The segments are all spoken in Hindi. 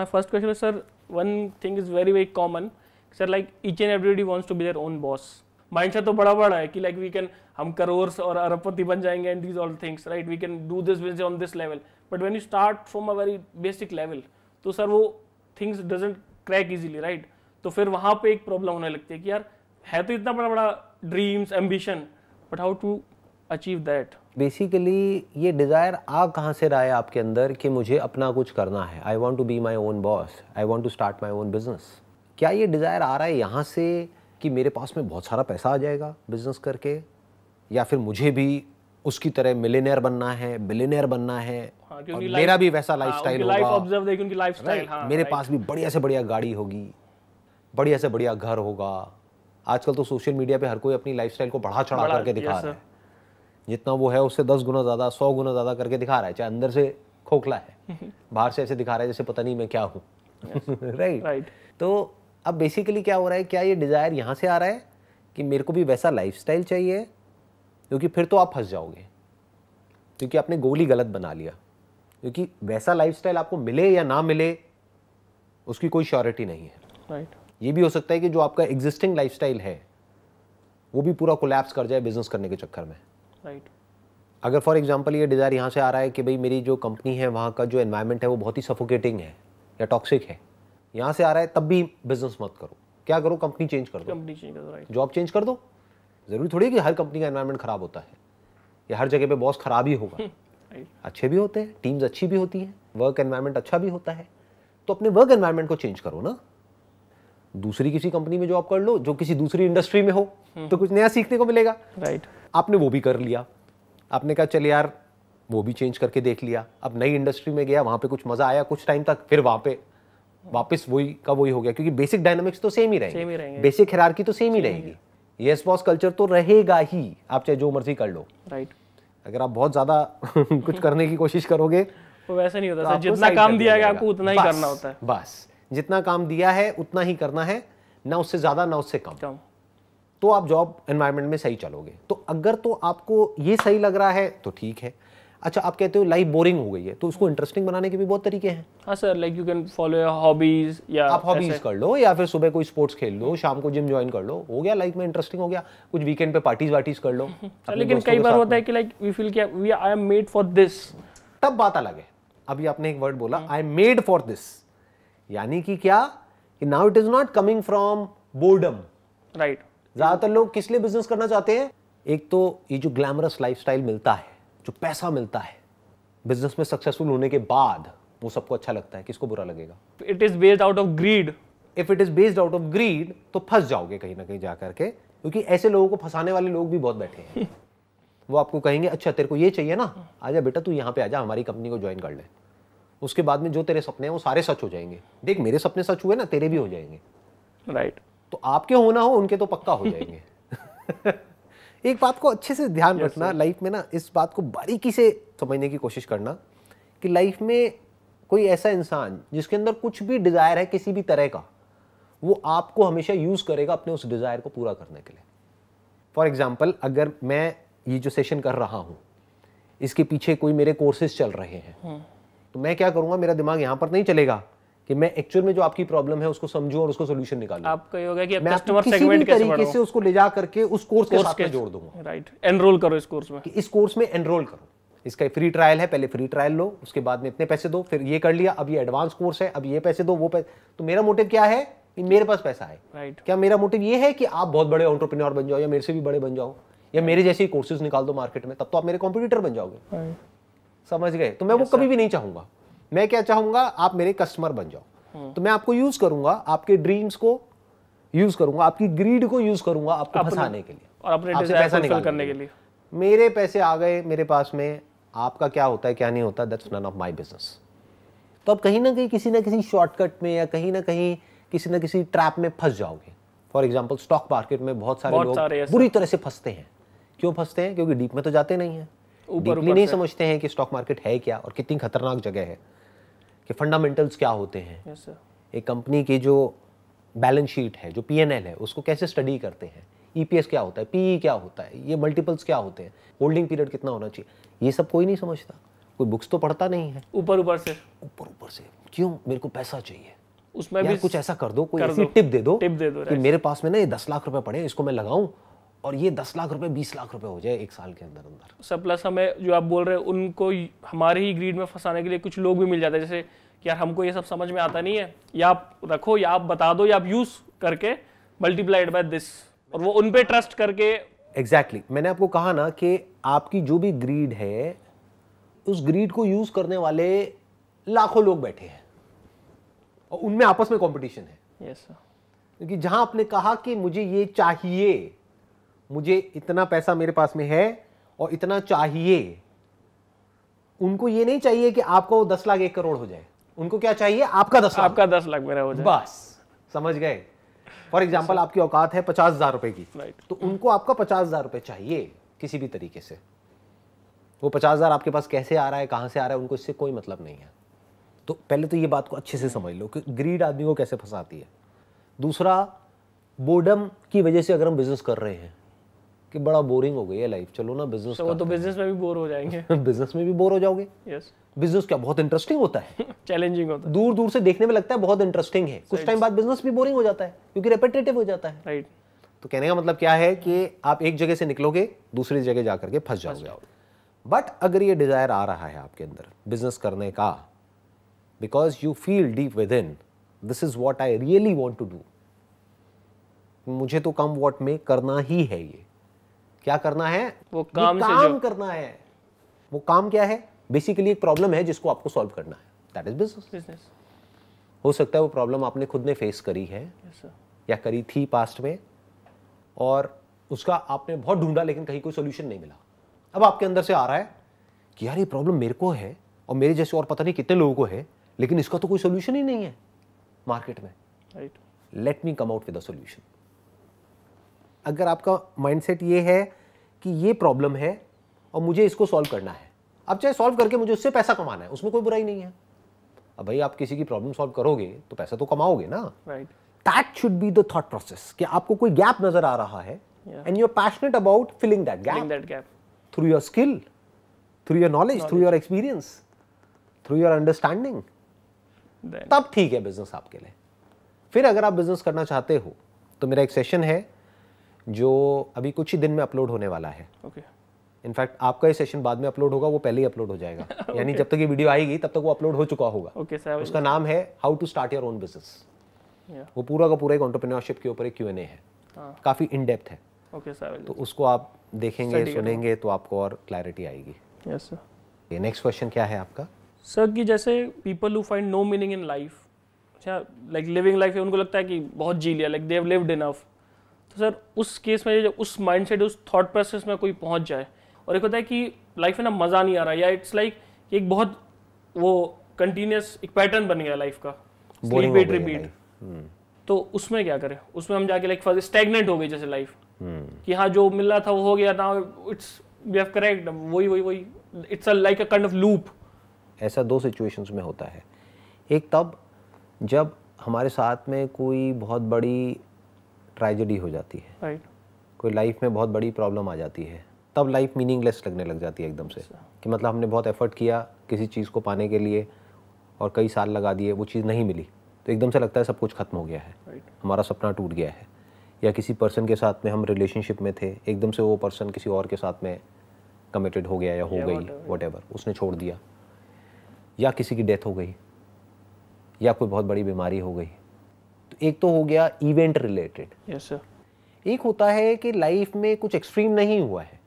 my first question is, sir, one thing is very, very common. Sir, like each and everybody wants to be their own boss. Mindset तो बड़ा बड़ा है कि लाइक वी कैन हम करोड़ और अरबपति बन जाएंगे and these all things right we can do this business on this level but when you start from a very basic level तो सर वो things doesn't crack easily right तो फिर वहाँ पे एक प्रॉब्लम होने लगती है कि यार है तो इतना बड़ा बड़ा dreams ambition but how to achieve that basically ये डिज़ायर आ कहाँ से रहा है आपके अंदर कि मुझे अपना कुछ करना है I want to be my own boss I want to start my own business क्या ये डिज़ायर आ रहा है यहाँ से कि मेरे पास में बहुत सारा पैसा आ जाएगा बिजनेस करके या फिर मुझे भी उसकी तरह मिलेनियर बनना है बिलेनियर बनना है हाँ, और मेरा भी वैसा लाइफ हाँ, स्टाइल होगा हाँ, मेरे right. पास भी बढ़िया से बढ़िया गाड़ी होगी बढ़िया से बढ़िया घर होगा आजकल तो सोशल मीडिया पे हर कोई अपनी लाइफस्टाइल को बढ़ा चढ़ा करके दिखा रहा है जितना वो है उससे दस गुना ज़्यादा सौ गुना ज़्यादा करके दिखा रहा है चाहे अंदर से खोखला है बाहर से ऐसे दिखा रहा है जैसे पता नहीं मैं क्या हूँ राइट राइट तो अब बेसिकली क्या हो रहा है क्या ये डिज़ायर यहाँ से आ रहा है कि मेरे को भी वैसा लाइफ चाहिए क्योंकि फिर तो आप फंस जाओगे क्योंकि आपने गोली गलत बना लिया क्योंकि वैसा लाइफ आपको मिले या ना मिले उसकी कोई श्योरिटी नहीं है राइट ये भी हो सकता है कि जो आपका एग्जिस्टिंग लाइफ है वो भी पूरा कोलैप्स कर जाए बिजनेस करने के चक्कर में राइट अगर फॉर एग्जांपल ये डिज़ायर यहाँ से आ रहा है कि भाई मेरी जो कंपनी है वहाँ का जो एनवायरनमेंट है वो बहुत ही सफोकेटिंग है या टॉक्सिक है यहाँ से आ रहा है तब भी बिजनेस मत करो क्या करो कंपनी चेंज कर दो कंपनी चेंज कर दो राइट जॉब चेंज कर दो ज़रूरी थोड़ी कि हर कंपनी का एनवायरनमेंट ख़राब होता है या हर जगह पे बॉस ख़राब ही होगा अच्छे भी होते हैं टीम्स अच्छी भी होती हैं वर्क एनवायरनमेंट अच्छा भी होता है तो अपने वर्क एनवायरनमेंट को चेंज करो ना दूसरी किसी कंपनी में जॉब कर लो जो किसी दूसरी इंडस्ट्री में हो तो कुछ नया सीखने को मिलेगा राइट आपने वो भी कर लिया आपने कहा चल यार वो भी चेंज करके देख लिया अब नई इंडस्ट्री में गया वहाँ पे कुछ मज़ा आया कुछ टाइम तक फिर वहाँ पे वापस वही का वही हो गया क्योंकि बेसिक डायनामिक्स तो सेम ही रहेंगे बेसिक हिरारकी तो सेम ही रहेगी यस बॉस कल्चर तो रहेगा ही आप चाहे जो मर्जी कर लो राइट अगर आप बहुत ज़्यादा कुछ करने की कोशिश करोगे तो वैसे नहीं होता तो जितना काम दिया गया आपको उतना ही करना होता है बस जितना काम दिया है उतना ही करना है ना उससे ज़्यादा ना उससे कम, तो आप जॉब एनवायरमेंट में सही चलोगे तो अगर तो आपको ये सही लग रहा है तो ठीक है अच्छा आप कहते हो लाइफ बोरिंग हो गई है तो उसको इंटरेस्टिंग बनाने के भी बहुत तरीके हैं हाँ sir like you can follow hobbies या आप हॉबीज कर लो या फिर सुबह कोई स्पोर्ट्स खेल लो शाम को जिम ज्वाइन कर लो हो गया लाइफ में इंटरेस्टिंग हो गया कुछ वीकेंड पे पार्टीज वार्टीज कर लो हाँ, लेकिन कई बार होता है कि like we feel I am made for this तब बात अलग है अभी आपने एक वर्ड बोला I am made for this यानी कि क्या कि now it is not coming from boredom right ज्यादातर लोग किस लिए बिजनेस करना चाहते हैं एक तो ये जो ग्लैमरस लाइफ मिलता है जो पैसा मिलता है बिजनेस में सक्सेसफुल होने के बाद वो सबको अच्छा लगता है किसको बुरा लगेगा it is based out of greed if it is based out of greed तो फंस जाओगे कहीं ना कहीं जा करके क्योंकि ऐसे लोगों को फंसाने वाले लोग भी बहुत बैठे हैं वो आपको कहेंगे अच्छा तेरे को ये चाहिए ना आजा बेटा तू यहाँ पे आजा हमारी कंपनी को ज्वाइन कर ले उसके बाद में जो तेरे सपने हैं वो सारे सच हो जाएंगे देख मेरे सपने सच हुए ना तेरे भी हो जाएंगे राइट right. तो आपके होना हो उनके तो पक्का हो जाएंगे एक बात को अच्छे से ध्यान yes, रखना लाइफ में ना इस बात को बारीकी से समझने की कोशिश करना कि लाइफ में कोई ऐसा इंसान जिसके अंदर कुछ भी डिज़ायर है किसी भी तरह का वो आपको हमेशा यूज़ करेगा अपने उस डिज़ायर को पूरा करने के लिए फॉर एग्ज़ाम्पल अगर मैं ये जो सेशन कर रहा हूँ इसके पीछे कोई मेरे कोर्सेज चल रहे हैं हम्म। तो मैं क्या करूंगा मेरा दिमाग यहाँ पर नहीं चलेगा कि मैं एक्चुअल में जो आपकी प्रॉब्लम है उसको समझू और उसको सोल्यूशन निकालूं आपका होगा कि मैं कस्टमर सेगमेंट कैसे तरीके से उसको ले जा करके उस कोर्स, कोर्स के साथ में जोड़ दूंगा राइट एनरोल करो इस कोर्स में कि इस कोर्स में एनरोल करो इसका फ्री ट्रायल है पहले फ्री ट्रायल लो उसके बाद में इतने पैसे दो फिर ये कर लिया अब ये एडवांस कोर्स है अब ये पैसे दो वो पैसे तो मेरा मोटिव क्या है कि मेरे पास पैसा है right. क्या मेरा मोटिव ये है कि आप बहुत बड़े ऑन्टरप्रीनियर बन जाओ या मेरे से भी बड़े बन जाओ या मेरे जैसे ही कोर्सेज निकाल दो मार्केट में तब तो आप मेरे कॉम्पिटिटर बन जाओगे समझ गए तो मैं वो कभी भी नहीं चाहूंगा मैं क्या चाहूंगा आप मेरे कस्टमर बन जाओ हम्म। तो मैं आपको यूज करूंगा आपके ड्रीम्स को यूज करूंगा आपकी ग्रीड को यूज करूंगा आपको फंसाने के लिए और अपने आपसे पैसा निकाल करने के लिए मेरे पैसे आ गए मेरे पास में आपका क्या होता है क्या नहीं होता that's none of my business तो आप कहीं ना कहीं किसी ना किसी शॉर्टकट में या कहीं ना कहीं किसी ना किसी ट्रैप में फंस जाओगे फॉर एग्जाम्पल स्टॉक मार्केट में बहुत सारे बहुत लोग सारे बुरी तरह से फंसते हैं क्यों फंसते हैं क्योंकि डीप में तो जाते नहीं है ऊपर नहीं समझते हैं कि स्टॉक मार्केट है क्या और कितनी खतरनाक जगह है कि फंडामेंटल्स क्या होते हैं एक कंपनी की जो बैलेंस शीट है जो पी है उसको कैसे स्टडी करते हैं ई e क्या होता है पी e क्या होता है ये मल्टीपल्स क्या होते हैं होल्डिंग पीरियड कितना होना चाहिए ये सब कोई नहीं समझता कोई बुक्स तो पढ़ता नहीं है ऊपर ऊपर से ऊपर ऊपर से क्यों मेरे को पैसा चाहिए उसमें भी कुछ ऐसा कर दो कोई कर ऐसी दो, टिप दे दो टिप दे दो कि मेरे पास में ना ये दस लाख रुपए पड़े इसको मैं लगाऊं और ये दस लाख रुपए बीस लाख रुपए हो जाए एक साल के अंदर अंदर सर प्लस हमें जो आप बोल रहे हैं उनको हमारे ही ग्रीड में फंसाने के लिए कुछ लोग भी मिल जाते हैं जैसे यार हमको ये सब समझ में आता नहीं है या आप रखो या आप बता दो या आप यूज करके मल्टीप्लाइड बाय दिस और वो उन पे ट्रस्ट करके एग्जैक्टली exactly. मैंने आपको कहा ना कि आपकी जो भी ग्रीड है उस ग्रीड को यूज करने वाले लाखों लोग बैठे हैं और उनमें आपस में कंपटीशन है यस yes, सर क्योंकि जहां आपने कहा कि मुझे ये चाहिए मुझे इतना पैसा मेरे पास में है और इतना चाहिए उनको ये नहीं चाहिए कि आपको दस लाख एक करोड़ हो जाए उनको क्या चाहिए आपका दस लाख आपका दस लाख मेरा हो जाए बस समझ गए फॉर एग्जाम्पल आपकी औकात है पचास हजार रुपए की right. तो उनको आपका पचास हजार रुपए चाहिए किसी भी तरीके से वो पचास हजार आपके पास कैसे आ रहा है कहां से आ रहा है उनको इससे कोई मतलब नहीं है तो पहले तो ये बात को अच्छे से समझ लो कि ग्रीड आदमी को कैसे फंसाती है दूसरा बोर्डम की वजह से अगर हम बिजनेस कर रहे हैं कि बड़ा बोरिंग हो गई है लाइफ चलो ना बिजनेस so, तो बिजनेस में भी बोर हो जाएंगे बिजनेस में भी बोर हो जाओगे यस बिजनेस क्या बहुत इंटरेस्टिंग होता है चैलेंजिंग होता है दूर दूर से देखने में लगता है बहुत इंटरेस्टिंग है कुछ टाइम बाद बिजनेस भी बोरिंग हो जाता है क्योंकि रेपिटेटिव हो जाता है राइट तो कहने का मतलब क्या है कि आप एक जगह से निकलोगे दूसरी जगह जा करके फंस जाओगे बट अगर ये डिजायर आ रहा है आपके अंदर बिजनेस करने का because you feel deep within this is what I really want to do मुझे तो कम वॉट में करना ही है ये क्या करना है वो काम, काम से जो... करना है वो काम क्या है बेसिकली एक प्रॉब्लम है जिसको आपको सॉल्व करना है दैट इज बिजनेस हो सकता है वो प्रॉब्लम आपने खुद ने फेस करी है yes, या करी थी पास्ट में और उसका आपने बहुत ढूंढा लेकिन कहीं कोई सोल्यूशन नहीं मिला अब आपके अंदर से आ रहा है कि यार ये प्रॉब्लम मेरे को है और मेरे जैसे और पता नहीं कितने लोगों को है लेकिन इसका तो कोई सोल्यूशन ही नहीं है मार्केट में right let me come out with solution अगर आपका माइंडसेट ये है कि ये प्रॉब्लम है और मुझे इसको सॉल्व करना है अब चाहे सॉल्व करके मुझे उससे पैसा कमाना है उसमें कोई बुराई नहीं है अब भाई आप किसी की प्रॉब्लम सॉल्व करोगे तो पैसा तो कमाओगे ना that should be the thought process कि आपको कोई गैप नजर आ रहा है and you are passionate about filling that gap through your skill through your knowledge through your experience through your understanding तब ठीक है बिजनेस आपके लिए फिर अगर आप बिजनेस करना चाहते हो तो मेरा एक सेशन है जो अभी कुछ ही दिन में अपलोड होने वाला है ओके okay. इनफैक्ट आपका ये सेशन बाद में अपलोड होगा वो पहले ही अपलोड हो जाएगा okay. यानी जब तक ये वीडियो आएगी तब तक वो अपलोड हो चुका होगा okay, सर उसका नाम है how to start your own business वो पूरा का पूरा एक ऑन्टरप्रीनियरशिप के ऊपर एक क्यू एन ए है ah. काफ़ी इन डेप्थ है okay, सर तो उसको आप देखेंगे सुनेंगे तो आपको और क्लैरिटी आएगी यस सर नेक्स्ट क्वेश्चन क्या है आपका सर कि जैसे people who find no meaning in life अच्छा लाइक लिविंग लाइफ है उनको लगता है कि बहुत जी लिया like they lived enough sir उस केस में जब उस माइंडसेट उस थॉट प्रोसेस में कोई पहुंच जाए और एक होता है कि लाइफ में ना मज़ा नहीं आ रहा या इट्स लाइक like, एक बहुत वो कंटिन्यूस एक पैटर्न बन गया लाइफ का रिपीट रिपीट हम्म। तो उसमें क्या करें उसमें हम जाके लाइक फर्स्ट स्टेगनेंट हो गई जैसे लाइफ हम्म। कि हाँ जो मिल रहा था वो हो गया था इट्स वी हैव करेक्ट वही वही वही it's a like a kind of loop ऐसा दो सिचुएशंस में होता है एक तब जब हमारे साथ में कोई बहुत बड़ी ट्रेजिडी हो जाती है कोई लाइफ में बहुत बड़ी प्रॉब्लम आ जाती है तब लाइफ मीनिंगलेस लगने लग जाती है एकदम से अच्छा। कि मतलब हमने बहुत एफर्ट किया किसी चीज़ को पाने के लिए और कई साल लगा दिए वो चीज़ नहीं मिली तो एकदम से लगता है सब कुछ खत्म हो गया है हमारा सपना टूट गया है या किसी पर्सन के साथ में हम रिलेशनशिप में थे एकदम से वो पर्सन किसी और के साथ में कमिटेड हो गया या हो yeah, गई वट उसने छोड़ दिया या किसी की डेथ हो गई या कोई बहुत बड़ी बीमारी हो गई एक तो हो गया इवेंट रिलेटेड yes, एक होता है कि लाइफ में कुछ एक्सट्रीम नहीं हुआ है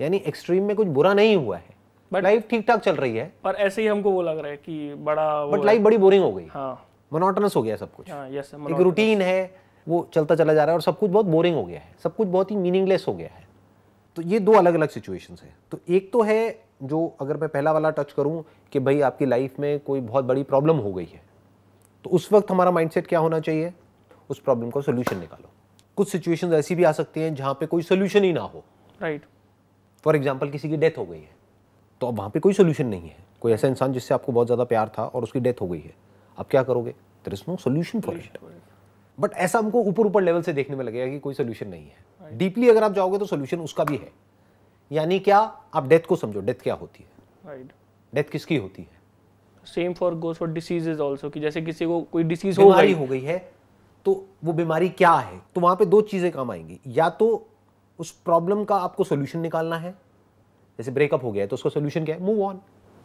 यानी एक्सट्रीम में कुछ बुरा नहीं हुआ है बट लाइफ ठीक ठाक चल रही है पर ऐसे ही हमको वो लग रहा है कि बड़ा बट लाइफ बड़ी बोरिंग हो गई हाँ मोनोटनस हो गया सब कुछ हाँ, यस एक रूटीन है वो चलता चला जा रहा है और सब कुछ बहुत बोरिंग हो गया है सब कुछ बहुत ही मीनिंगलेस हो गया है तो ये दो अलग अलग सिचुएशंस है तो एक तो है जो अगर मैं पहला वाला टच करूं कि भाई आपकी लाइफ में कोई बहुत बड़ी प्रॉब्लम हो गई है तो उस वक्त हमारा माइंडसेट क्या होना चाहिए उस प्रॉब्लम का सोल्यूशन निकालो कुछ सिचुएशन ऐसी भी आ सकती हैं जहाँ पे कोई सोल्यूशन ही ना हो राइट फॉर एग्जाम्पल किसी की डेथ हो गई है तो अब वहाँ पर कोई सोल्यूशन नहीं है कोई ऐसा इंसान जिससे आपको बहुत ज़्यादा प्यार था और उसकी डेथ हो गई है अब क्या करोगे there is no solution for it but ऐसा हमको ऊपर ऊपर लेवल से देखने में लगेगा कि कोई सोल्यूशन नहीं है डीपली right. अगर आप जाओगे तो सोल्यूशन उसका भी है यानी क्या आप डेथ को समझो डेथ क्या होती है डेथ right. किसकी होती है same for goes for diseases also की जैसे किसी को कोई डिसीज हो गई हो गई है तो वो बीमारी क्या है तो वहां पे दो चीज़ें काम आएंगी या तो उस प्रॉब्लम का आपको सोल्यूशन निकालना है जैसे ब्रेकअप हो गया है तो उसका सोल्यूशन क्या है मूव ऑन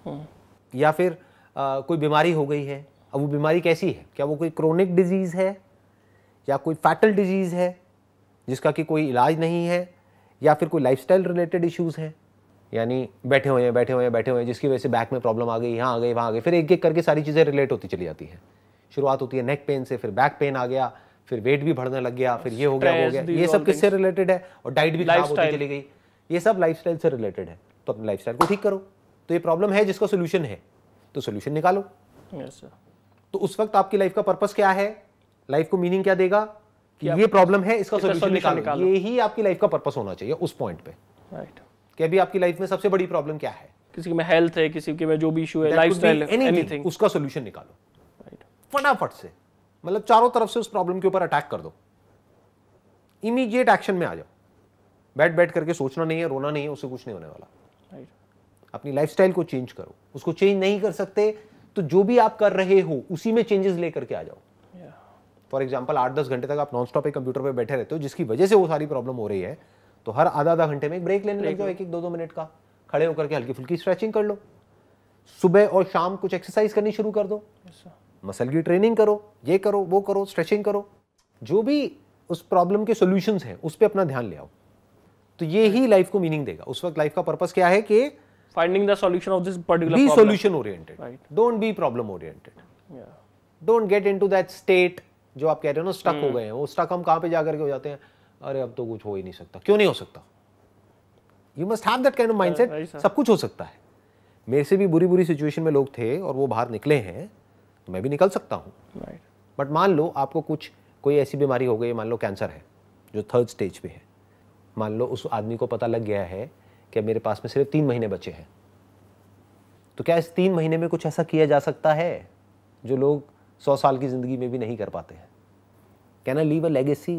hmm. या फिर आ, कोई बीमारी हो गई है अब वो बीमारी कैसी है क्या वो कोई क्रोनिक डिजीज़ है या कोई फैटल डिजीज़ है जिसका कि कोई इलाज नहीं है या फिर कोई लाइफस्टाइल रिलेटेड इश्यूज़ हैं यानी बैठे हुए हैं बैठे हुए हैं बैठे हुए हैं जिसकी वजह से बैक में प्रॉब्लम आ गई यहाँ आ गई वहाँ आ गई फिर एक एक करके सारी चीज़ें रिलेट होती चली जाती हैं शुरुआत होती है नेक पेन से फिर बैक पेन आ गया फिर वेट भी बढ़ने लग गया फिर ये हो गया हो गया ये सब किससे रिलेटेड है और डाइट भी खराब होती चली गई ये सब लाइफ से रिलेटेड है तो अपने लाइफ को ठीक करो तो ये प्रॉब्लम है जिसका सोल्यूशन है तो सोल्यूशन निकालो तो उस वक्त आपकी लाइफ का पर्पज क्या है लाइफ को मीनिंग क्या देगा कि ये प्रॉब्लम है इसका सोल्यूशन निकालो ये ही आपकी लाइफ का पर्पस होना चाहिए उस पॉइंट पे राइट कि अभी आपकी लाइफ में सबसे बड़ी प्रॉब्लम क्या है किसी में हेल्थ है किसी के में जो भी इशू है लाइफस्टाइल एनीथिंग उसका सोल्यूशन निकालो फटाफट से मतलब चारों तरफ से उस प्रॉब्लम के ऊपर अटैक कर दो इमीडिएट एक्शन में आ जाओ बैठ बैठ करके सोचना नहीं है रोना नहीं है उससे कुछ नहीं होने वाला अपनी लाइफस्टाइल को चेंज करो उसको चेंज नहीं कर सकते तो जो भी आप कर रहे हो उसी में चेंजेस लेकर के आ जाओ फॉर एग्जाम्पल आठ दस घंटे तक आप नॉन स्टॉप एक कंप्यूटर पर बैठे रहते हो जिसकी वजह से वो सारी प्रॉब्लम हो रही है तो हर आधा आधा घंटे में एक ब्रेक लेने लग जाओ एक एक दो दो मिनट का खड़े होकर के हल्की फुल्की स्ट्रेचिंग कर लो सुबह और शाम कुछ एक्सरसाइज करनी शुरू कर दो मसल की ट्रेनिंग करो ये करो वो करो स्ट्रेचिंग करो जो भी उस प्रॉब्लम के सोल्यूशंस हैं उस पर अपना ध्यान ले आओ तो ये ही लाइफ को मीनिंग देगा उस वक्त लाइफ का पर्पज क्या है कि finding the solution of this particular be solution oriented don't be problem oriented don't get into that state जो आप कह रहे हो ना स्टक हो hmm. गए हैं वो स्टक हम कहाँ पे जाकर के हो जाते हैं अरे अब तो कुछ हो ही नहीं सकता क्यों नहीं हो सकता you must have that kind of mindset सब कुछ हो सकता है मेरे से भी बुरी बुरी सिचुएशन में लोग थे और वो बाहर निकले हैं तो मैं भी निकल सकता हूँ right. बट मान लो आपको कुछ कोई ऐसी बीमारी हो गई मान लो कैंसर है जो थर्ड स्टेज पे है मान लो उस आदमी को पता लग गया है कि मेरे पास में सिर्फ तीन महीने बचे हैं तो क्या इस तीन महीने में कुछ ऐसा किया जा सकता है जो लोग सौ साल की ज़िंदगी में भी नहीं कर पाते हैं can I leave a legacy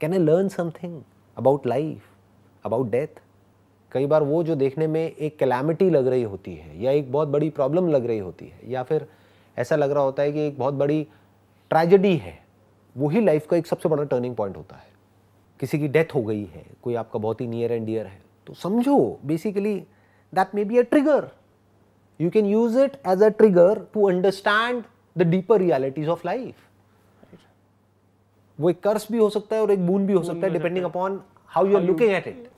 can I learn something about life about death कई बार वो जो देखने में एक कैलामिटी लग रही होती है या एक बहुत बड़ी प्रॉब्लम लग रही होती है या फिर ऐसा लग रहा होता है कि एक बहुत बड़ी ट्रेजेडी है वही लाइफ का एक सबसे बड़ा टर्निंग पॉइंट होता है किसी की डेथ हो गई है कोई आपका बहुत ही नियर एंड डियर है तो समझो basically that may be a trigger you can use it as a trigger to understand the deeper realities of life वो एक कर्स भी हो सकता है और एक बून भी हो सकता है depending upon how you are looking at it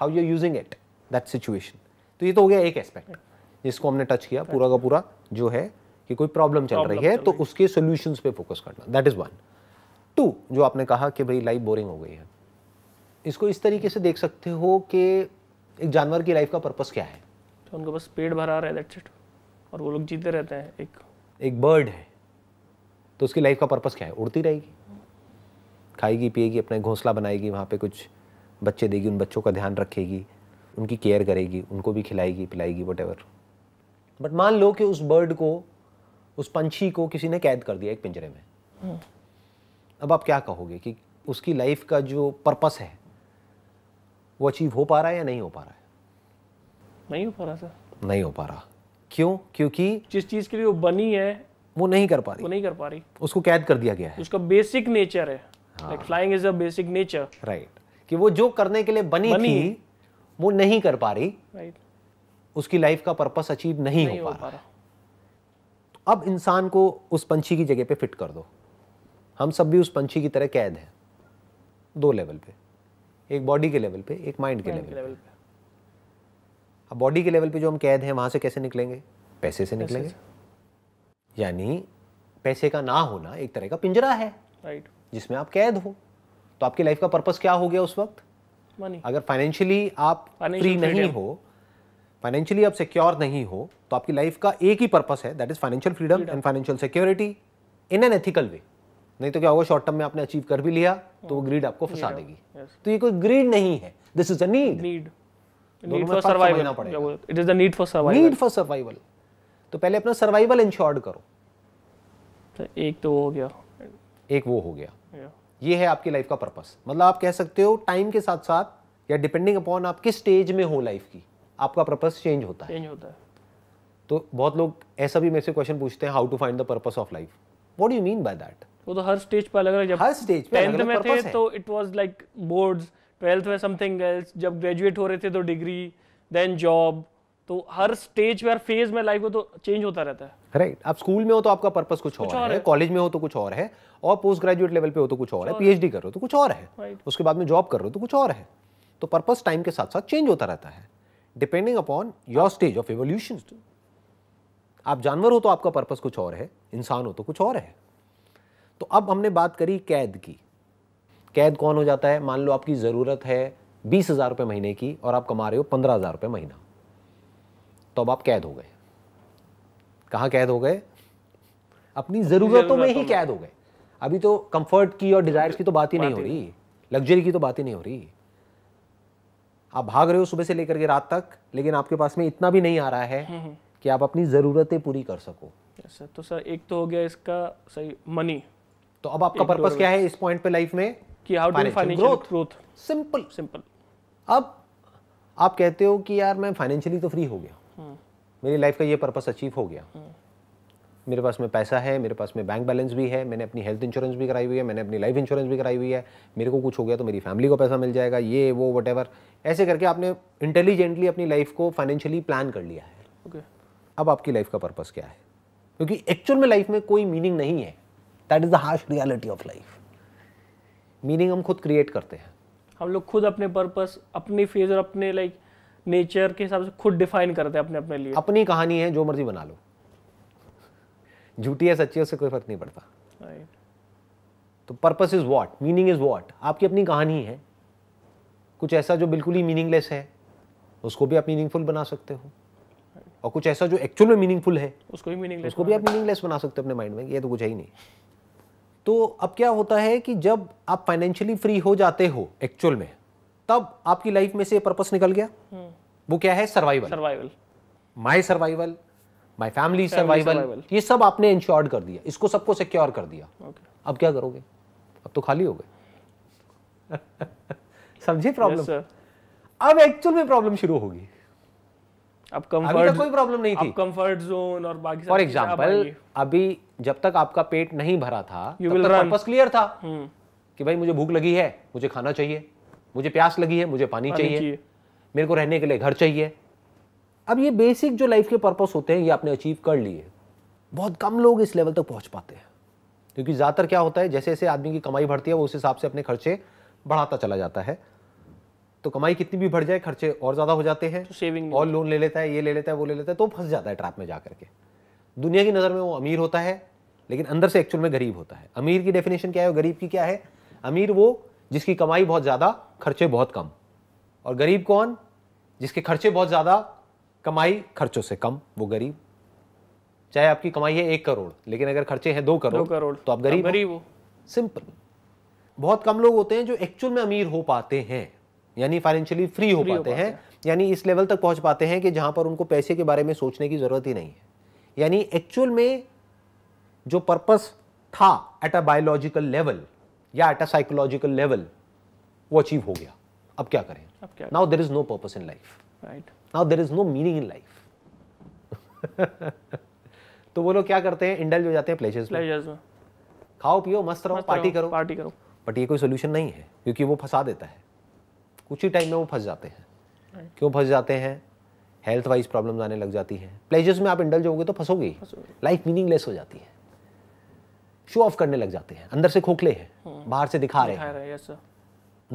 how you are using it that situation तो ये तो हो गया एक एस्पेक्ट जिसको हमने टच किया पूरा का पूरा जो है कि कोई प्रॉब्लम चल रही है तो उसके सोल्यूशन पे फोकस करना दैट इज वन टू जो आपने कहा कि भाई लाइफ बोरिंग हो गई है इसको इस तरीके से देख सकते हो कि एक जानवर की लाइफ का पर्पस क्या है तो उनको बस पेट भरा रहा है दैट्स इट और वो लोग जीते रहते हैं एक एक बर्ड है तो उसकी लाइफ का पर्पस क्या है उड़ती रहेगी खाएगी पिएगी अपना घोंसला बनाएगी वहाँ पे कुछ बच्चे देगी उन बच्चों का ध्यान रखेगी उनकी केयर करेगी उनको भी खिलाएगी पिलाएगी वट बट मान लो कि उस बर्ड को उस पंछी को किसी ने कैद कर दिया एक पिंजरे में हम्म। अब आप क्या कहोगे कि उसकी लाइफ का जो पर्पस है वो अचीव हो पा रहा है या नहीं हो पा रहा है नहीं हो पा रहा सर नहीं हो पा रहा क्यों क्योंकि जिस चीज़ के लिए वो बनी है वो नहीं कर पा रही वो नहीं कर पा रही उसको कैद कर दिया गया है उसका बेसिक नेचर है like flying is a basic nature right कि वो जो करने के लिए बनी, बनी थी वो नहीं कर पा रही राइट उसकी लाइफ का पर्पस अचीव नहीं, नहीं हो, हो पा रहा तो अब इंसान को उस पंछी की जगह पे फिट कर दो हम सब भी उस पंछी की तरह कैद हैं दो लेवल पे एक बॉडी के लेवल पे एक माइंड के लेवल, पे अब बॉडी के लेवल पे जो हम कैद हैं वहां से कैसे निकलेंगे पैसे से निकलेंगे यानी पैसे का ना होना एक तरह का पिंजरा है राइट right. जिसमें आप कैद हो तो आपकी लाइफ का पर्पस क्या हो गया उस वक्त मनी अगर फाइनेंशियली आप फ्री नहीं हो फाइनेंशियली आप सिक्योर नहीं हो तो आपकी लाइफ का एक ही पर्पस है that is financial freedom and financial security in an ethical way नहीं तो क्या होगा शॉर्ट टर्म में आपने अचीव कर भी लिया तो वो ग्रीड hmm. आपको फंसा देगी तो ये कोई ग्रीड नहीं है this is a need need need for survival it is the need for survival need for survival तो पहले अपना सर्वाइवल इंश्योर्ड करो तो एक तो वो हो गया एक वो हो गया ये है आपकी लाइफ का पर्पस मतलब आप कह सकते हो टाइम के साथ साथ या डिपेंडिंग अपॉन आप किस स्टेज में हो लाइफ की आपका पर्पस चेंज होता है चेंज होता है तो बहुत लोग ऐसा भी मेरे से क्वेश्चन पूछते हैं how to find the purpose of life what do you mean by that वो तो हर स्टेज पर अलग अलग जब हर स्टेज पे अलग में थे तो it was like boards twelfth में समथिंग एल्स जब ग्रेजुएट हो रहे थे तो डिग्री देन जॉब तो हर स्टेज में हर फेज में लाइफ को तो चेंज होता रहता है राइट right. आप स्कूल में हो तो आपका पर्पस कुछ, कुछ और, और है कॉलेज में हो तो कुछ और है और पोस्ट ग्रेजुएट लेवल पे हो तो कुछ और, है पीएचडी कर रहे हो तो कुछ और है right. उसके बाद में जॉब कर रहे हो तो कुछ और है तो पर्पस टाइम के साथ साथ चेंज होता रहता है depending upon your stage of evolution आप जानवर हो तो आपका पर्पस कुछ और है इंसान हो तो कुछ और है तो अब हमने बात करी कैद की कैद कौन हो जाता है मान लो आपकी ज़रूरत है बीस हज़ार रुपए महीने की और आप कमा रहे हो पंद्रह हज़ार रुपए महीना तो अब आप कैद हो गए कहाँ कैद हो गए अपनी ज़रूरतों में ही कैद हो गए अभी तो कंफर्ट की और डिजायर की तो बात ही नहीं हो रही लग्जरी की तो बात ही नहीं हो रही आप भाग रहे हो सुबह से लेकर के रात तक लेकिन आपके पास में इतना भी नहीं आ रहा है हम्म, हम्म। कि आप अपनी ज़रूरतें पूरी कर सको सर तो सर एक तो हो गया इसका सही मनी तो अब आपका पर्पस तो क्या है इस पॉइंट पे लाइफ में कि how do growth simple simple अब आप कहते हो कि यार मैं फाइनेंशियली तो फ्री हो गया मेरी लाइफ का ये पर्पस अचीव हो गया मेरे पास में पैसा है मेरे पास में बैंक बैलेंस भी है मैंने अपनी हेल्थ इंश्योरेंस भी कराई हुई है मैंने अपनी लाइफ इंश्योरेंस भी कराई हुई है मेरे को कुछ हो गया तो मेरी फैमिली को पैसा मिल जाएगा ये वो वट ऐसे करके आपने इंटेलिजेंटली अपनी लाइफ को फाइनेंशियली प्लान कर लिया है okay. अब आपकी लाइफ का पर्पस क्या है क्योंकि एक्चुअल में लाइफ में कोई मीनिंग नहीं है that is the harsh reality of life meaning हम खुद क्रिएट करते हैं हम लोग खुद अपने पर्पस अपने फेज और अपने लाइक नेचर के हिसाब से खुद डिफाइन करते हैं अपने अपने लिए अपनी कहानी है जो मर्जी बना लो झूठी है सच्ची है उससे कोई फर्क नहीं पड़ता तो purpose is what meaning is what आपकी अपनी कहानी है कुछ ऐसा जो बिल्कुल ही मीनिंगलेस है उसको भी आप मीनिंगफुल बना सकते हो और कुछ ऐसा जो एक्चुअल में मीनिंगफुल है उसको भी मीनिंगलेस उसको भी आप मीनिंगलेस बना सकते हो अपने माइंड में ये तो कुछ है ही नहीं तो अब क्या होता है कि जब आप फाइनेंशियली फ्री हो जाते हो एक्चुअल में तब आपकी लाइफ में से पर्पस निकल गया हम्म। वो क्या है survival survival my survival my family survival ये सब आपने इंश्योर्ड कर दिया इसको सबको सिक्योर कर दिया okay. अब क्या करोगे अब तो खाली हो गए समझे प्रॉब्लम yes, अब एक्चुअल में प्रॉब्लम शुरू होगी अब कंफर्ट कोई प्रॉब्लम नहीं थी कंफर्ट जोन और बाकी फॉर एग्जांपल अभी जब तक आपका पेट नहीं भरा था तब तक पर्पस क्लियर था हम्म। कि भाई मुझे भूख लगी है मुझे खाना चाहिए मुझे प्यास लगी है मुझे पानी, पानी चाहिए।, चाहिए मेरे को रहने के लिए घर चाहिए अब ये बेसिक जो लाइफ के पर्पस होते हैं ये आपने अचीव कर लिए बहुत कम लोग इस लेवल तक तो पहुंच पाते हैं क्योंकि ज़्यादातर क्या होता है जैसे जैसे आदमी की कमाई बढ़ती है वो उस हिसाब से अपने खर्चे बढ़ाता चला जाता है तो कमाई कितनी भी बढ़ जाए खर्चे और ज़्यादा हो जाते हैं तो सेविंग और लोन ले लेता है ये ले लेता है वो ले लेता है तो फंस जाता है ट्रैप में जा करके दुनिया की नज़र में वो अमीर होता है लेकिन अंदर से एक्चुअल में गरीब होता है अमीर की डेफिनेशन क्या है और गरीब की क्या है अमीर वो जिसकी कमाई बहुत ज़्यादा खर्चे बहुत कम और गरीब कौन जिसके खर्चे बहुत ज़्यादा कमाई खर्चों से कम वो गरीब चाहे आपकी कमाई है एक करोड़ लेकिन अगर खर्चे हैं दो करोड़ दो करोड़ तो आप गरीब गरीब हो सिंपल बहुत कम लोग होते हैं जो एक्चुअल में अमीर हो पाते हैं यानी फाइनेंशियली फ्री हो पाते हैं यानी इस लेवल तक पहुंच पाते हैं कि जहां पर उनको पैसे के बारे में सोचने की ज़रूरत ही नहीं है यानी एक्चुअल में जो पर्पस था एट अ बायोलॉजिकल लेवल या एट अ साइकोलॉजिकल लेवल वो अचीव हो गया अब क्या करें now there is no purpose in life right now there is no meaning in life तो वो लोग क्या करते हैं इंडल हो जाते हैं प्लेजर्स प्लेजर्स में खाओ पियो मस्त रहो पार्टी करो पार्टी करो बट ये कोई सोल्यूशन नहीं है क्योंकि वो फंसा देता है कुछ ही टाइम में वो फंस जाते हैं right. क्यों फंस जाते हैं हेल्थ वाइज प्रॉब्लम आने लग जाती हैं प्लेजर्स में आप इंडल जाओगे तो फंसोगे लाइफ मीनिंगलेस हो जाती है शो ऑफ करने लग जाते हैं अंदर से खोखले हैं हम्म। बाहर से दिखा रहे हैं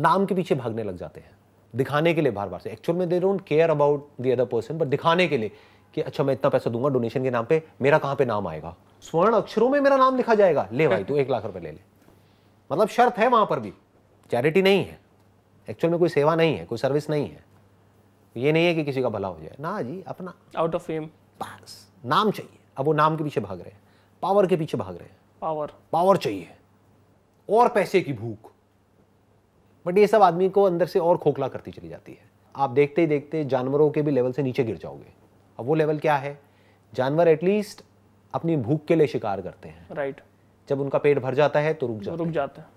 नाम के पीछे भागने लग जाते हैं दिखाने के लिए बार बार से एक्चुअल में they don't care about the other person but दिखाने के लिए कि अच्छा मैं इतना पैसा दूंगा डोनेशन के नाम पे मेरा कहाँ पे नाम आएगा स्वर्ण अक्षरों में मेरा नाम लिखा जाएगा ले भाई तू एक लाख रुपए ले ले मतलब शर्त है वहां पर भी चैरिटी नहीं है एक्चुअल में कोई सेवा नहीं है कोई सर्विस नहीं है ये नहीं है कि किसी का भला हो जाए ना जी अपना आउट ऑफ फेम पास नाम चाहिए अब वो नाम के पीछे भाग रहे हैं पावर के पीछे भाग रहे हैं पावर पावर चाहिए और पैसे की भूख बट ये सब आदमी को अंदर से और खोखला करती चली जाती है आप देखते ही देखते जानवरों के भी लेवल से नीचे गिर जाओगे अब वो लेवल क्या है जानवर एटलीस्ट अपनी भूख के लिए शिकार करते हैं राइट right. जब उनका पेट भर जाता है तो रुक जाता रुक जाता है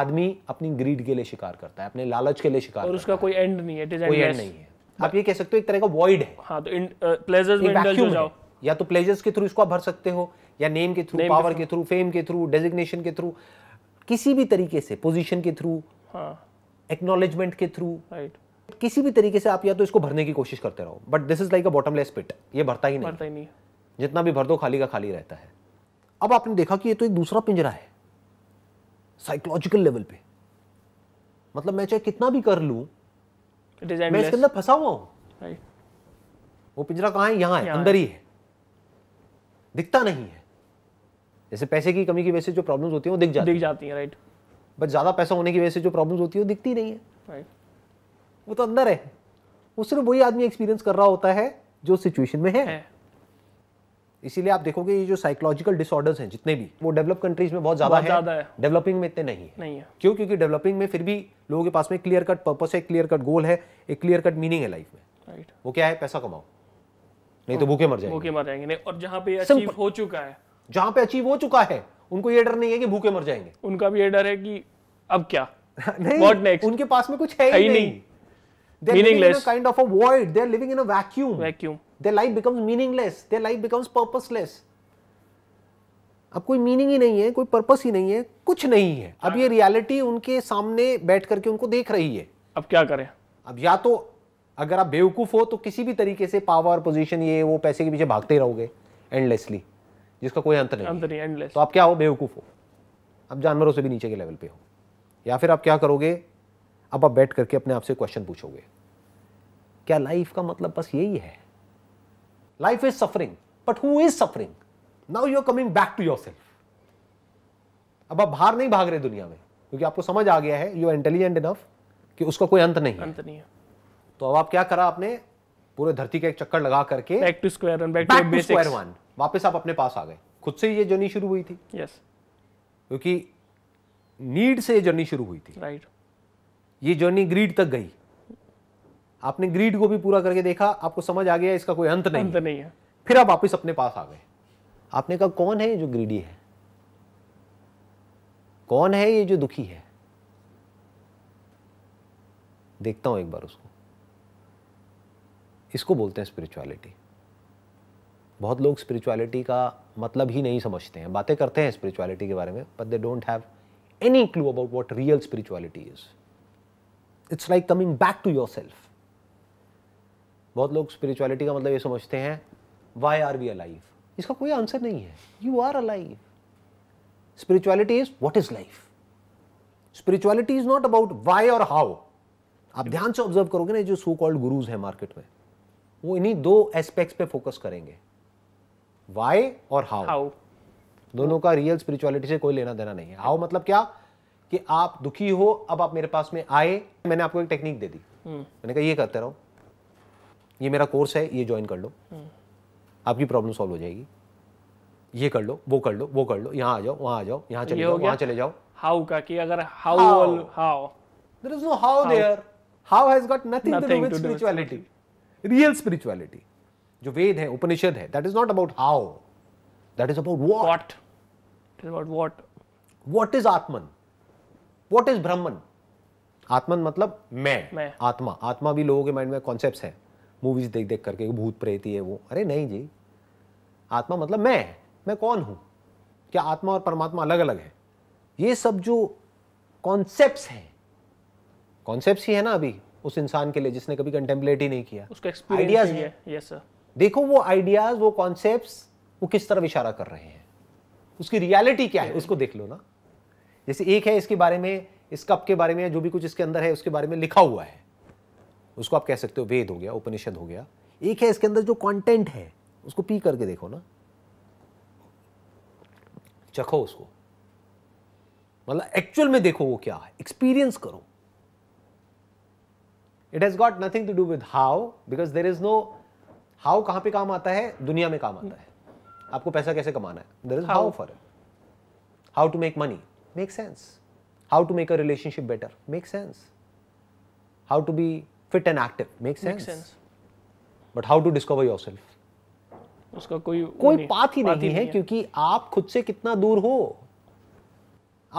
आदमी अपनी ग्रीड के लिए शिकार करता है अपने लालच के लिए शिकार और उसका कोई एंड नहीं है कोई एंड नहीं है आप ये कह सकते हो एक तरह का वॉइड है हाँ, तो इन, uh, में जाओ या तो प्लेजर्स के थ्रू इसको आप भर सकते हो या नेम के थ्रू पावर के थ्रू फेम के थ्रू डेजिग्नेशन के थ्रू किसी भी तरीके से पोजीशन के थ्रू एक्नोलेजमेंट हाँ। के थ्रू राइट किसी भी तरीके से आप या तो इसको भरने की कोशिश करते रहो but this is like a bottomless pit ये भरता ही नहीं भरता ही नहीं जितना भी भर दो खाली का खाली रहता है अब आपने देखा कि ये तो एक दूसरा पिंजरा है साइकोलॉजिकल लेवल पे मतलब मैं चाहे कितना भी कर लूं मैं इसके अंदर फंसा हुआ हूं वो पिंजरा कहां है यहां है अंदर ही है दिखता नहीं है जैसे पैसे की कमी की वजह से जो प्रॉब्लम्स होती है वो दिख जाती दिख जाती हैं राइट बट ज़्यादा पैसा होने की वजह से जो प्रॉब्लम्स होती है वो दिखती नहीं है राइट वो तो अंदर है वो सिर्फ वही आदमी एक्सपीरियंस कर रहा होता है जो सिचुएशन में है, है। इसीलिए आप देखोगे ये जो साइकोलॉजिकल डिसऑर्डर्स हैं जितने भी वो डेवलप कंट्रीज में बहुत ज्यादा है, डेवलपिंग में इतने नहीं है नहीं है क्यों क्योंकि डेवलपिंग में फिर भी लोगों के पास में क्लियर कट पर्पस है क्लियर कट गोल है एक क्लियर कट मीनिंग है लाइफ में राइट वो क्या है पैसा कमाओ नहीं तो भूखे मर जाएंगे भूखे मर जाएंगे नहीं और जहाँ पे अचीव हो चुका है जहां पे अचीव हो चुका है उनको ये डर नहीं है कि भूखे मर जाएंगे उनका भी ये डर है कि अब क्या नहीं उनके पास में कुछ है ही नहीं अब कोई मीनिंग ही नहीं है कोई पर्पस ही नहीं है कुछ नहीं है अब ये रियलिटी उनके सामने बैठ करके उनको देख रही है अब क्या करें अब या तो अगर आप बेवकूफ हो तो किसी भी तरीके से पावर पोजीशन ये वो पैसे के पीछे भागते रहोगे एंडलेसली जिसका कोई अंत नहीं नहीं तो आप क्या हो बेवकूफ़ हो आप जानवरों से भी नीचे के लेवल पे हो या फिर आप क्या करोगे अब आप बैठ करके अपने आप से क्वेश्चन पूछोगे क्या लाइफ का मतलब बस यही है life is suffering but who is suffering now you are coming back to yourself अब आप बाहर नहीं भाग रहे दुनिया में क्योंकि आपको समझ आ गया है यू आर इंटेलिजेंट इनफ कि उसका कोई अंत नहीं अंत नहीं है तो अब आप क्या करा आपने पूरे धरती का एक चक्कर लगा करके back to square one back to square one वापस आप अपने पास आ गए खुद से ये जर्नी शुरू हुई थी यस yes. क्योंकि नीड से ये जर्नी शुरू हुई थी राइट right. ये जर्नी ग्रीड तक गई आपने ग्रीड को भी पूरा करके देखा आपको समझ आ गया इसका कोई अंत नहीं अंत नहीं है फिर आप वापस अपने पास आ गए आपने कहा कौन है ये जो ग्रीडी है कौन है ये जो दुखी है देखता हूं एक बार उसको इसको बोलते हैं स्पिरिचुअलिटी बहुत लोग स्पिरिचुअलिटी का मतलब ही नहीं समझते हैं बातें करते हैं स्पिरिचुअलिटी के बारे में but they don't have any clue about what real spirituality is it's like coming back to yourself बहुत लोग स्पिरिचुअलिटी का मतलब ये समझते हैं वाई आर वी अलाइव इसका कोई आंसर नहीं है you are alive spirituality is what is life spirituality is not about why और हाउ आप ध्यान से ऑब्जर्व करोगे ना जो सो कॉल्ड गुरुज हैं मार्केट में वो इन्हीं दो एस्पेक्ट्स पे फोकस करेंगे वाई और हाउ हाउ दोनों का रियल स्पिरिचुअलिटी से कोई लेना देना नहीं है हाउ मतलब क्या कि आप दुखी हो अब आप मेरे पास में आए मैंने आपको एक टेक्निक दे दी हम्म। मैंने कहा ये करते रहो ये मेरा कोर्स है ये ज्वाइन कर लो हम्म। आपकी प्रॉब्लम सॉल्व हो जाएगी ये कर लो वो कर लो वो कर लो यहाँ आ जाओ वहां आ जाओ यहाँ चले जाओ वहां चले जाओ हाउ का कि अगर how how there is no how there how has got nothing to do with spirituality real spirituality जो वेद है उपनिषद है that is not about how that is about what about what what is Atman what is Brahman Atman मतलब मैं मैं आत्मा आत्मा भी लोगों के माइंड में कॉन्सेप्ट है मूवीज देख देख करके भूत प्रेत है वो अरे नहीं जी आत्मा मतलब मैं मैं कौन हूं क्या आत्मा और परमात्मा अलग अलग है ये सब जो कॉन्सेप्ट हैं कॉन्सेप्ट ही है ना अभी उस इंसान के लिए जिसने कभी कंटेम्पलेट ही नहीं किया उसका एक्सपीरियंस है यस सर देखो वो आइडियाज वो कॉन्सेप्ट वो किस तरह इशारा कर रहे हैं उसकी रियलिटी क्या है उसको देख लो ना जैसे एक है इसके बारे में इस कप के बारे में जो भी कुछ इसके अंदर है उसके बारे में लिखा हुआ है उसको आप कह सकते हो वेद हो गया उपनिषद हो गया एक है इसके अंदर जो कंटेंट है उसको पी करके देखो ना चखो उसको मतलब एक्चुअल में देखो वो क्या है एक्सपीरियंस करो it has got nothing to do with how because there is no how कहाँ पे काम आता है दुनिया में काम आता है आपको पैसा कैसे कमाना है there is how for it how to make money make sense how to make a relationship better make sense how to be fit and active make sense but how to discover yourself उसका कोई कोई पाथ ही नहीं, नहीं, है क्योंकि आप खुद से कितना दूर हो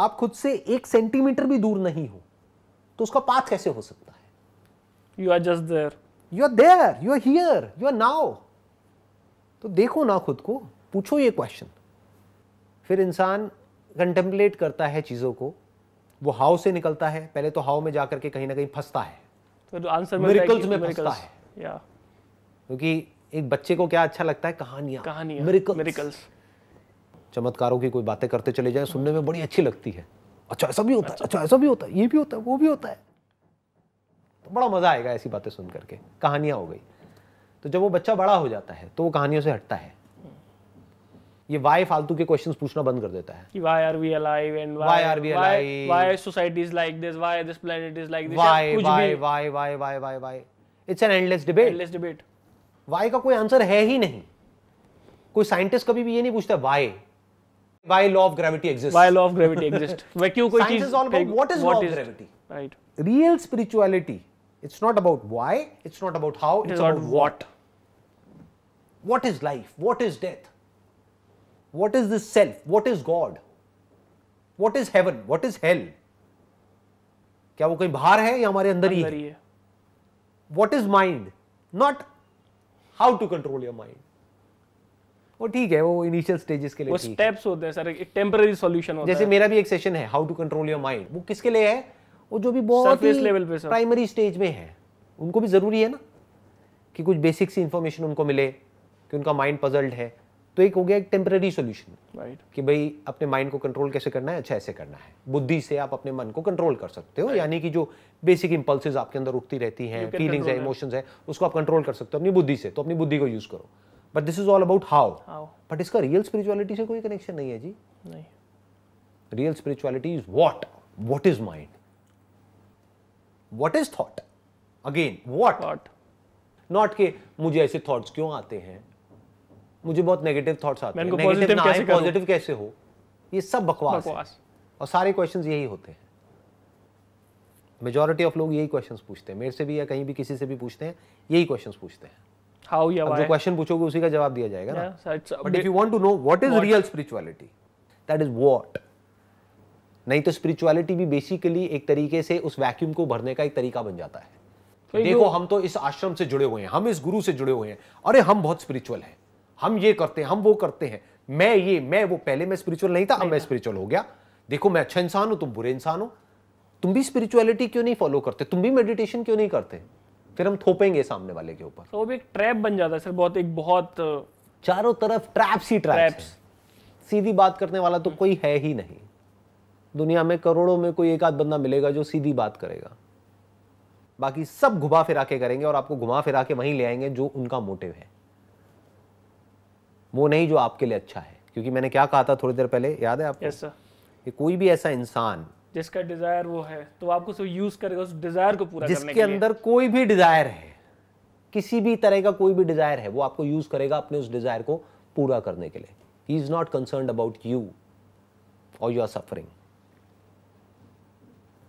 आप खुद से एक सेंटीमीटर भी दूर नहीं हो तो उसका पाथ कैसे हो सकता है you are just there you are there you are here you are now तो देखो ना खुद को पूछो ये क्वेश्चन फिर इंसान कंटेम्पलेट करता है चीज़ों को वो हाउ से निकलता है पहले तो हाउ में जाकर के कहीं ना कहीं फंसता है तो में फंसता है क्योंकि एक बच्चे को क्या अच्छा लगता है कहानियां कहानियाँ मेरिकल्स चमत्कारों की कोई बातें करते चले जाए सुनने में बड़ी अच्छी लगती है अच्छा ऐसा भी होता है अच्छा।, अच्छा ऐसा भी होता है ये भी होता है वो भी होता है बड़ा मज़ा आएगा ऐसी बातें सुन करके कहानियां हो गई तो जब वो बच्चा बड़ा हो जाता है तो वो कहानियों से हटता है ये वाई फालतू के क्वेश्चंस पूछना बंद कर देता है कि why are we alive and why are we alive why society is like this why this planet is like this why why why why why it's an endless debate endless debate why का कोई आंसर है ही नहीं कोई साइंटिस्ट कभी भी ये नहीं पूछता why why law of gravity exist why law of gravity exist vacuum कोई चीज what is law of gravity right real spirituality It's not about why, it's not about how, it's, it's about, about what. What is life? What is death? What is this self? What is God? What is heaven? What is hell? क्या वो कहीं बाहर है या हमारे अंदर, अंदर ही है what is mind not how to control your mind वो ठीक है वो इनिशियल स्टेजेस के लिए वो स्टेप्स होते हैं सर एक टेम्पररी सॉल्यूशन होता जैसे है। मेरा भी एक सेशन है how to control your mind वो किसके लिए है वो जो भी बहुत ही लेवल पे प्राइमरी स्टेज में है उनको भी ज़रूरी है ना कि कुछ बेसिक सी इन्फॉर्मेशन उनको मिले कि उनका माइंड पजल्ड है तो एक हो गया एक टेम्पररी सोल्यूशन राइट कि भाई अपने माइंड को कंट्रोल कैसे करना है अच्छा ऐसे करना है बुद्धि से आप अपने मन को कंट्रोल कर सकते हो यानी कि जो बेसिक इंपल्सिस आपके अंदर उठती रहती हैं फीलिंग्स है इमोशन है उसको आप कंट्रोल कर सकते हो अपनी बुद्धि से तो अपनी बुद्धि को यूज करो but this is all about how but इसका रियल स्पिरिचुअलिटी से कोई कनेक्शन नहीं है जी नहीं real spirituality is what what is mind what is thought again what what not के मुझे ऐसे थॉट क्यों आते हैं मुझे बहुत नेगेटिव थॉट्स आते हैं पॉजिटिव कैसे हो ये सब बकवास, बकवास। और सारे क्वेश्चन यही होते हैं मेजोरिटी ऑफ लोग यही क्वेश्चन पूछते हैं मेरे से भी या कहीं भी किसी से भी पूछते हैं यही क्वेश्चन पूछते हैं हाउ या जो क्वेश्चन पूछोगे उसी का जवाब दिया जाएगा ना but if you want to know what is real spirituality that is what नहीं तो स्पिरिचुअलिटी भी बेसिकली एक तरीके से उस वैक्यूम को भरने का एक तरीका बन जाता है तो देखो हम तो इस आश्रम से जुड़े हुए हैं हम इस गुरु से जुड़े हुए हैं अरे हम बहुत स्पिरिचुअल हैं हम ये करते हैं हम वो करते हैं मैं ये मैं वो पहले मैं स्पिरिचुअल नहीं था अब मैं स्पिरिचुअल हो गया देखो मैं अच्छा इंसान हूं तुम बुरे इंसान हो तुम भी स्पिरिचुअलिटी क्यों नहीं फॉलो करते तुम भी मेडिटेशन क्यों नहीं करते फिर हम थोपेंगे सामने वाले के ऊपर तो एक ट्रैप बन जाता है सर बहुत एक बहुत चारों तरफ ट्रैप्स ही ट्रैप्स सीधी बात करने वाला तो हम्म। कोई है ही नहीं दुनिया में करोड़ों में कोई एक आध बंदा मिलेगा जो सीधी बात करेगा बाकी सब घुमा फिरा के करेंगे और आपको घुमा फिरा के वहीं ले आएंगे जो उनका मोटिव है वो नहीं जो आपके लिए अच्छा है क्योंकि मैंने क्या कहा था थोड़ी देर पहले याद है आपको yes, कि कोई भी ऐसा इंसान जिसका डिजायर वो है तो आपको उसको यूज करेगा उस डिजायर को पूरा जिसके करने के अंदर कोई भी डिजायर है किसी भी तरह का कोई भी डिजायर है वो आपको यूज करेगा अपने उस डिजायर को पूरा करने के लिए ही is not concern about you और यू आर सफरिंग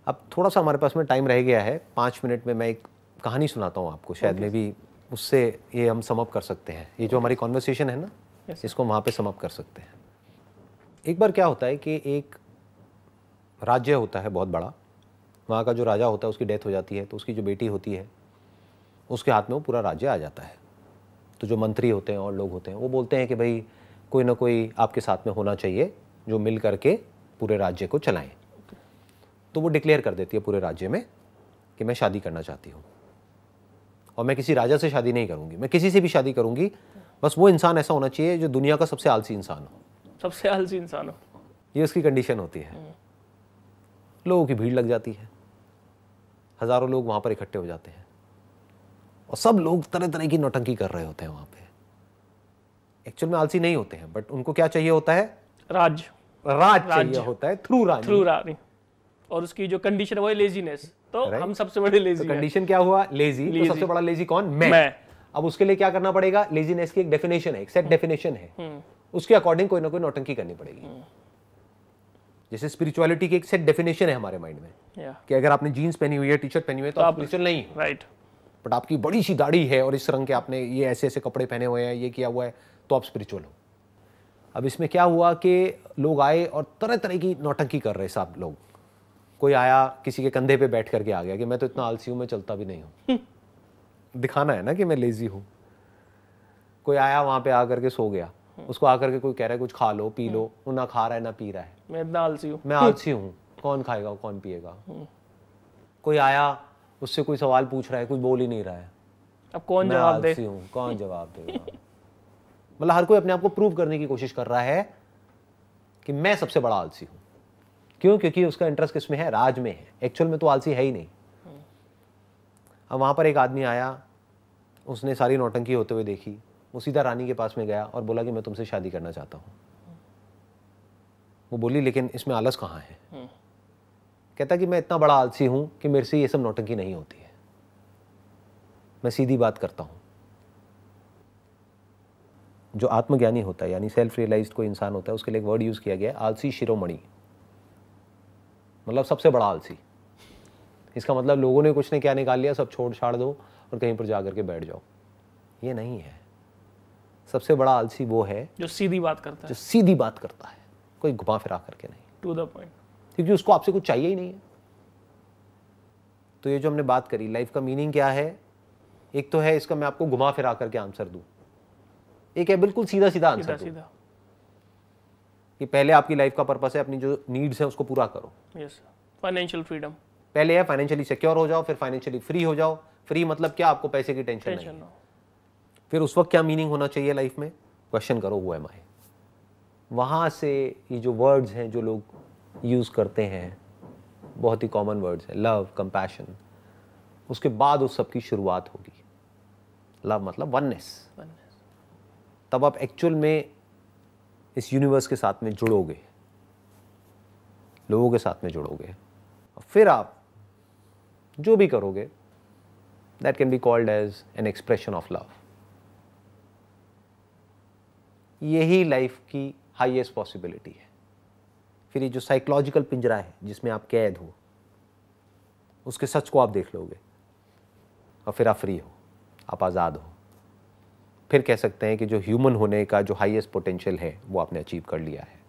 अब थोड़ा सा हमारे पास में टाइम रह गया है पाँच मिनट में मैं एक कहानी सुनाता हूँ आपको शायद में भी उससे ये हम समअप कर सकते हैं ये जो हमारी कॉन्वर्सेशन है ना इसको वहाँ पे समअप कर सकते हैं एक बार क्या होता है कि एक राज्य होता है बहुत बड़ा वहाँ का जो राजा होता है उसकी डेथ हो जाती है तो उसकी जो बेटी होती है उसके हाथ में वो पूरा राज्य आ जाता है तो जो मंत्री होते हैं और लोग होते हैं वो बोलते हैं कि भाई कोई ना कोई आपके साथ में होना चाहिए जो मिल करके पूरे राज्य को चलाएं तो वो डिक्लेयर कर देती है पूरे राज्य में कि मैं शादी करना चाहती हूँ और मैं किसी राजा से शादी नहीं करूँगी मैं किसी से भी शादी करूँगी बस वो इंसान ऐसा होना चाहिए जो दुनिया का सबसे आलसी इंसान हो सबसे आलसी इंसान हो ये उसकी कंडीशन होती है लोगों की भीड़ लग जाती है हज़ारों लोग वहाँ पर इकट्ठे हो जाते हैं और सब लोग तरह तरह की नौटंकी कर रहे होते हैं वहाँ पे एक्चुअल में आलसी नहीं होते हैं बट उनको क्या चाहिए होता है राज राज, राज चाहिए होता है थ्रू राज थ्रू रानी और उसकी जो कंडीशन वो है लेजीनेस तो right? हम सबसे बड़े लेजी तो कंडीशन क्या हुआ लेजी, लेजी तो सबसे बड़ा लेजी कौन मैं, मैं। अब उसके लिए क्या करना पड़ेगा लेजीनेस की एक डेफिनेशन है एक सेट डेफिनेशन हम्म. है हम्म. उसके अकॉर्डिंग कोई ना कोई नौटंकी करनी पड़ेगी हम्म. जैसे स्पिरिचुअलिटी की एक सेट डेफिनेशन है हमारे माइंड में कि अगर आपने जीन्स पहनी हुई है टी शर्ट पहनी हुई है तो, तो आप स्पिरिचुअल नहीं राइट बट आपकी बड़ी सी दाढ़ी है और इस रंग के आपने ये ऐसे ऐसे कपड़े पहने हुए हैं ये किया हुआ है तो आप स्पिरिचुअल हो अब इसमें क्या हुआ कि लोग आए और तरह तरह की नौटंकी कर रहे साहब लोग कोई आया किसी के कंधे पे बैठ करके आ गया कि मैं तो इतना आलसी हूँ मैं चलता भी नहीं हूँ हम्म। दिखाना है ना कि मैं लेजी हूँ कोई आया वहाँ पे आकर के सो गया हम्म। उसको आकर के कोई कह रहा है कुछ खा लो पी लो हम्म। वो ना खा रहा है ना पी रहा है मैं इतना आलसी हूँ मैं आलसी हूँ कौन खाएगा कौन पिएगा कोई आया उससे कोई सवाल पूछ रहा है कुछ बोल ही नहीं रहा है अब कौन जवाब दे कौन जवाब देगा मतलब हर कोई अपने आप को प्रूव करने की कोशिश कर रहा है कि मैं सबसे बड़ा आलसी हूँ क्यों क्योंकि उसका इंटरेस्ट किस में है राज में है एक्चुअल में तो आलसी है ही नहीं अब वहाँ पर एक आदमी आया उसने सारी नौटंकी होते हुए देखी वो सीधा रानी के पास में गया और बोला कि मैं तुमसे शादी करना चाहता हूँ वो बोली लेकिन इसमें आलस कहाँ है हम्म। कहता कि मैं इतना बड़ा आलसी हूँ कि मेरे से ये सब नौटंकी नहीं होती है मैं सीधी बात करता हूँ जो आत्मज्ञानी होता है यानी सेल्फ रियलाइज्ड कोई इंसान होता है उसके लिए एक वर्ड यूज़ किया गया आलसी शिरोमणि मतलब सबसे बड़ा आलसी इसका मतलब लोगों ने कुछ नहीं क्या निकाल लिया सब छोड़ छाड़ दो और कहीं पर जा के बैठ जाओ ये नहीं है सबसे बड़ा आलसी वो है जो सीधी बात करता है जो सीधी बात करता है कोई घुमा फिरा करके नहीं टू द पॉइंट क्योंकि उसको आपसे कुछ चाहिए ही नहीं है तो ये जो हमने बात करी लाइफ का मीनिंग क्या है एक तो है इसका मैं आपको घुमा फिरा करके आंसर दूँ एक है बिल्कुल सीधा सीधा आंसर सीधा। कि पहले आपकी लाइफ का पर्पस है अपनी जो नीड्स है उसको पूरा करो यस फाइनेंशियल फ्रीडम पहले है फाइनेंशियली सिक्योर हो जाओ फिर फाइनेंशियली फ्री हो जाओ फ्री मतलब क्या आपको पैसे की टेंशन नहीं फिर उस वक्त क्या मीनिंग होना चाहिए लाइफ में क्वेश्चन करो वो एम आई वहाँ से ये जो वर्ड्स हैं जो लोग यूज़ करते हैं बहुत ही कॉमन वर्ड्स हैं लव कंपैशन उसके बाद उस सब की शुरुआत होगी लव मतलब वननेस तब आप एक्चुअल में इस यूनिवर्स के साथ में जुड़ोगे लोगों के साथ में जुड़ोगे और फिर आप जो भी करोगे that can be called as an expression of love यही लाइफ की हाईएस्ट पॉसिबिलिटी है फिर ये जो साइकोलॉजिकल पिंजरा है जिसमें आप कैद हो उसके सच को आप देख लोगे और फिर आप फ्री हो आप आज़ाद हो फिर कह सकते हैं कि जो ह्यूमन होने का जो हाईएस्ट पोटेंशियल है वो आपने अचीव कर लिया है